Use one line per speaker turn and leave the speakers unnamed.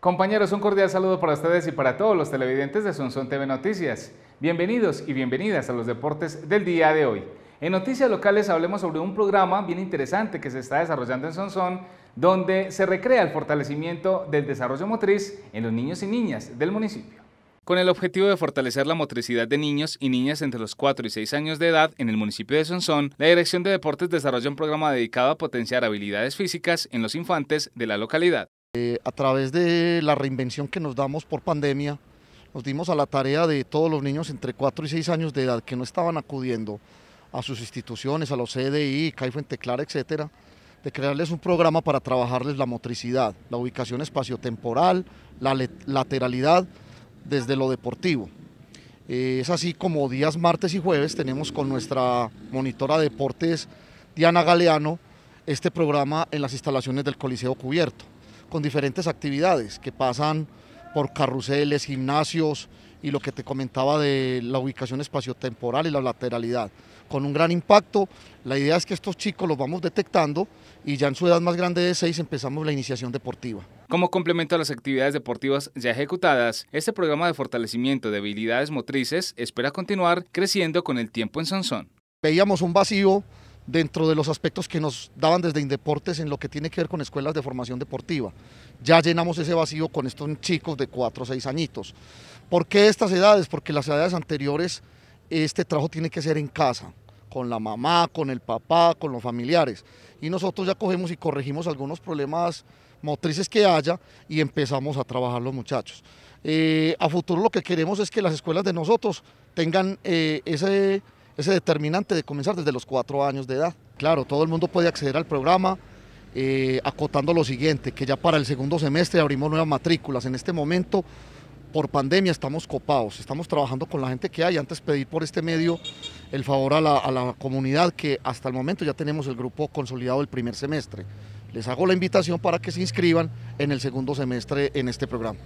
Compañeros, un cordial saludo para ustedes y para todos los televidentes de Sonson TV Noticias. Bienvenidos y bienvenidas a los deportes del día de hoy. En Noticias Locales hablemos sobre un programa bien interesante que se está desarrollando en Sonson, donde se recrea el fortalecimiento del desarrollo motriz en los niños y niñas del municipio. Con el objetivo de fortalecer la motricidad de niños y niñas entre los 4 y 6 años de edad en el municipio de Sonson, la Dirección de Deportes desarrolla un programa dedicado a potenciar habilidades físicas en los infantes de la localidad. Eh, a través
de la reinvención que nos damos por pandemia, nos dimos a la tarea de todos los niños entre 4 y 6 años de edad que no estaban acudiendo a sus instituciones, a los CDI, CAI Fuente Clara, etcétera, de crearles un programa para trabajarles la motricidad, la ubicación espaciotemporal, la lateralidad desde lo deportivo. Eh, es así como días martes y jueves tenemos con nuestra monitora de deportes Diana Galeano este programa en las instalaciones del Coliseo Cubierto con diferentes actividades que pasan por carruseles, gimnasios y lo que te comentaba de la ubicación espaciotemporal y la lateralidad. Con un gran impacto, la idea es que estos chicos los vamos detectando y ya en su edad más grande de 6 empezamos la iniciación deportiva.
Como complemento a las actividades deportivas ya ejecutadas, este programa de fortalecimiento de habilidades motrices espera continuar creciendo con el tiempo en Sansón.
Veíamos un vacío dentro de los aspectos que nos daban desde Indeportes en lo que tiene que ver con escuelas de formación deportiva. Ya llenamos ese vacío con estos chicos de 4 o 6 añitos. ¿Por qué estas edades? Porque las edades anteriores este trabajo tiene que ser en casa, con la mamá, con el papá, con los familiares. Y nosotros ya cogemos y corregimos algunos problemas motrices que haya y empezamos a trabajar los muchachos. Eh, a futuro lo que queremos es que las escuelas de nosotros tengan eh, ese ese determinante de comenzar desde los cuatro años de edad. Claro, todo el mundo puede acceder al programa, eh, acotando lo siguiente, que ya para el segundo semestre abrimos nuevas matrículas. En este momento, por pandemia, estamos copados, estamos trabajando con la gente que hay. Antes pedir por este medio el favor a la, a la comunidad, que hasta el momento ya tenemos el grupo consolidado del primer semestre. Les hago la invitación para que se inscriban en el segundo semestre en este programa.